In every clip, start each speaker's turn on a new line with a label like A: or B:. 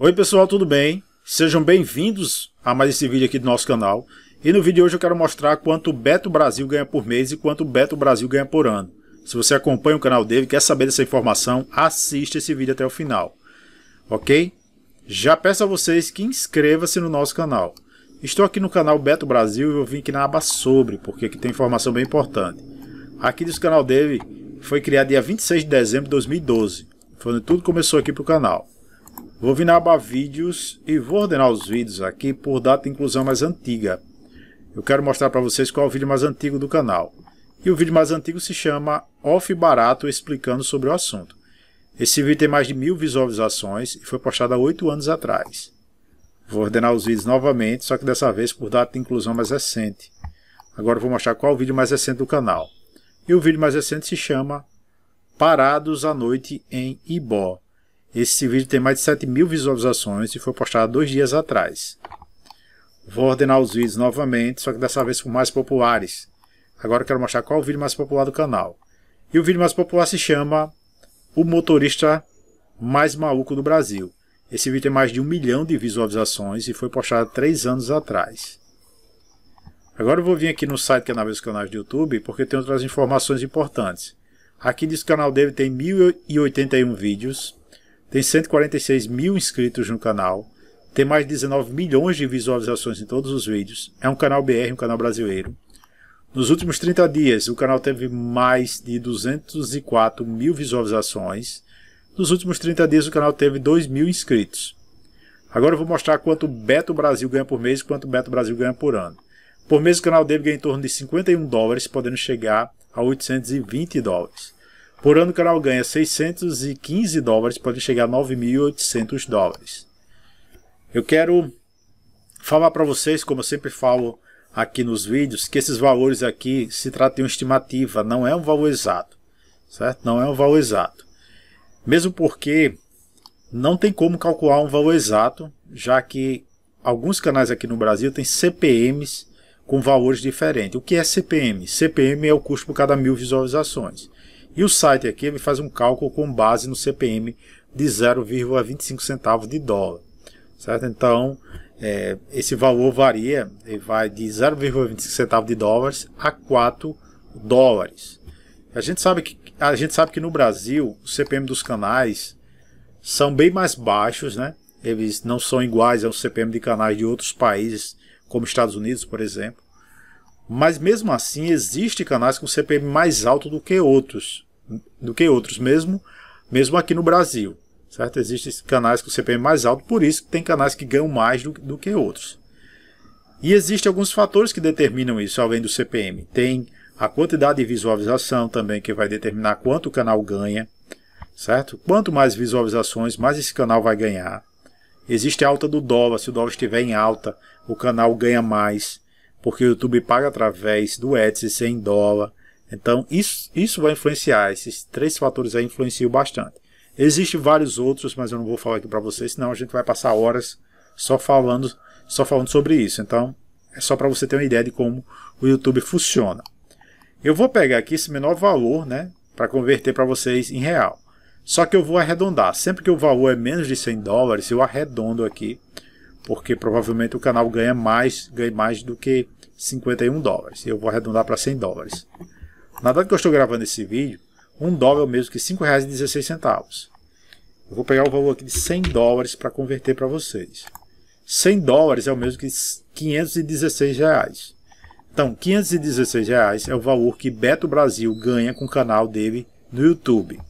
A: Oi pessoal, tudo bem? Sejam bem-vindos a mais esse vídeo aqui do nosso canal. E no vídeo de hoje eu quero mostrar quanto o Beto Brasil ganha por mês e quanto o Beto Brasil ganha por ano. Se você acompanha o canal dele e quer saber dessa informação, assista esse vídeo até o final. Ok? Já peço a vocês que inscreva-se no nosso canal. Estou aqui no canal Beto Brasil e eu vim aqui na aba sobre, porque aqui tem informação bem importante. Aqui desse canal dele foi criado dia 26 de dezembro de 2012. Foi onde tudo começou aqui para o canal. Vou vir na aba Vídeos e vou ordenar os vídeos aqui por data de inclusão mais antiga. Eu quero mostrar para vocês qual é o vídeo mais antigo do canal. E o vídeo mais antigo se chama Off Barato explicando sobre o assunto. Esse vídeo tem mais de mil visualizações e foi postado há oito anos atrás. Vou ordenar os vídeos novamente, só que dessa vez por data de inclusão mais recente. Agora vou mostrar qual é o vídeo mais recente do canal. E o vídeo mais recente se chama Parados à Noite em Ibó. Esse vídeo tem mais de 7 mil visualizações e foi postado dois dias atrás. Vou ordenar os vídeos novamente, só que dessa vez por mais populares. Agora quero mostrar qual o vídeo mais popular do canal. E o vídeo mais popular se chama O Motorista Mais Maluco do Brasil. Esse vídeo tem mais de um milhão de visualizações e foi postado três anos atrás. Agora eu vou vir aqui no site que é na dos canais do YouTube, porque tem outras informações importantes. Aqui diz que o canal dele tem 1081 vídeos, tem 146 mil inscritos no canal, tem mais de 19 milhões de visualizações em todos os vídeos, é um canal BR, um canal brasileiro. Nos últimos 30 dias, o canal teve mais de 204 mil visualizações. Nos últimos 30 dias, o canal teve 2 mil inscritos. Agora eu vou mostrar quanto o Beto Brasil ganha por mês e quanto o Beto Brasil ganha por ano. Por mês, o canal dele ganha em torno de 51 dólares, podendo chegar a 820 dólares. Por ano o canal ganha 615 dólares, pode chegar a 9.800 dólares. Eu quero falar para vocês, como eu sempre falo aqui nos vídeos, que esses valores aqui se tratam de uma estimativa, não é um valor exato, certo? Não é um valor exato. Mesmo porque não tem como calcular um valor exato, já que alguns canais aqui no Brasil têm CPMs com valores diferentes. O que é CPM? CPM é o custo por cada mil visualizações. E o site aqui ele faz um cálculo com base no CPM de 0,25 centavos de dólar. Certo? Então, é, esse valor varia, ele vai de 0,25 centavos de dólares a 4 dólares. A gente sabe que a gente sabe que no Brasil o CPM dos canais são bem mais baixos, né? Eles não são iguais ao CPM de canais de outros países, como Estados Unidos, por exemplo. Mas mesmo assim, existem canais com CPM mais alto do que outros do que outros, mesmo, mesmo aqui no Brasil. Certo? Existem canais com CPM é mais alto, por isso que tem canais que ganham mais do, do que outros. E existem alguns fatores que determinam isso, além do CPM. Tem a quantidade de visualização também, que vai determinar quanto o canal ganha, certo? Quanto mais visualizações, mais esse canal vai ganhar. Existe a alta do dólar, se o dólar estiver em alta, o canal ganha mais, porque o YouTube paga através do Etsy sem dólar. Então, isso, isso vai influenciar, esses três fatores aí influenciam bastante. Existem vários outros, mas eu não vou falar aqui para vocês, senão a gente vai passar horas só falando, só falando sobre isso. Então, é só para você ter uma ideia de como o YouTube funciona. Eu vou pegar aqui esse menor valor, né, para converter para vocês em real. Só que eu vou arredondar. Sempre que o valor é menos de 100 dólares, eu arredondo aqui, porque provavelmente o canal ganha mais, ganha mais do que 51 dólares. Eu vou arredondar para 100 dólares. Na data que eu estou gravando esse vídeo, um dólar é o mesmo que R$ 5,16. Eu vou pegar o valor aqui de 100 dólares para converter para vocês. 100 dólares é o mesmo que R$ 516. Reais. Então, R$ 516 reais é o valor que Beto Brasil ganha com o canal dele no YouTube.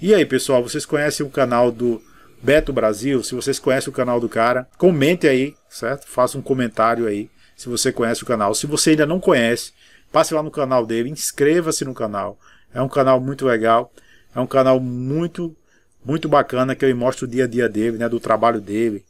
A: E aí, pessoal, vocês conhecem o canal do Beto Brasil? Se vocês conhecem o canal do cara, comente aí, certo? Faça um comentário aí se você conhece o canal. Se você ainda não conhece, Passe lá no canal dele, inscreva-se no canal. É um canal muito legal, é um canal muito, muito bacana que ele mostra o dia a dia dele, né, do trabalho dele.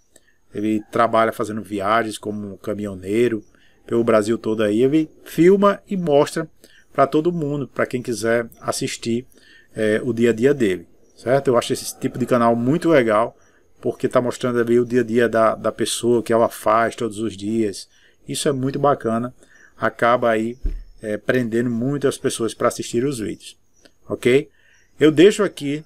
A: Ele trabalha fazendo viagens como caminhoneiro pelo Brasil todo aí. Ele filma e mostra para todo mundo, para quem quiser assistir é, o dia a dia dele, certo? Eu acho esse tipo de canal muito legal porque está mostrando ali o dia a dia da, da pessoa, que ela faz todos os dias. Isso é muito bacana. Acaba aí é, prendendo muitas pessoas para assistir os vídeos, ok? Eu deixo aqui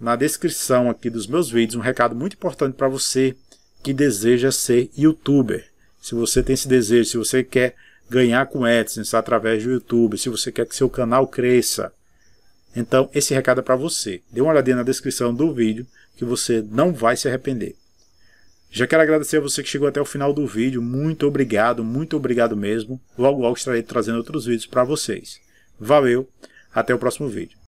A: na descrição aqui dos meus vídeos um recado muito importante para você que deseja ser youtuber. Se você tem esse desejo, se você quer ganhar com AdSense né, através do YouTube, se você quer que seu canal cresça, então esse recado é para você. Dê uma olhadinha na descrição do vídeo que você não vai se arrepender. Já quero agradecer a você que chegou até o final do vídeo. Muito obrigado, muito obrigado mesmo. Logo, logo estarei trazendo outros vídeos para vocês. Valeu, até o próximo vídeo.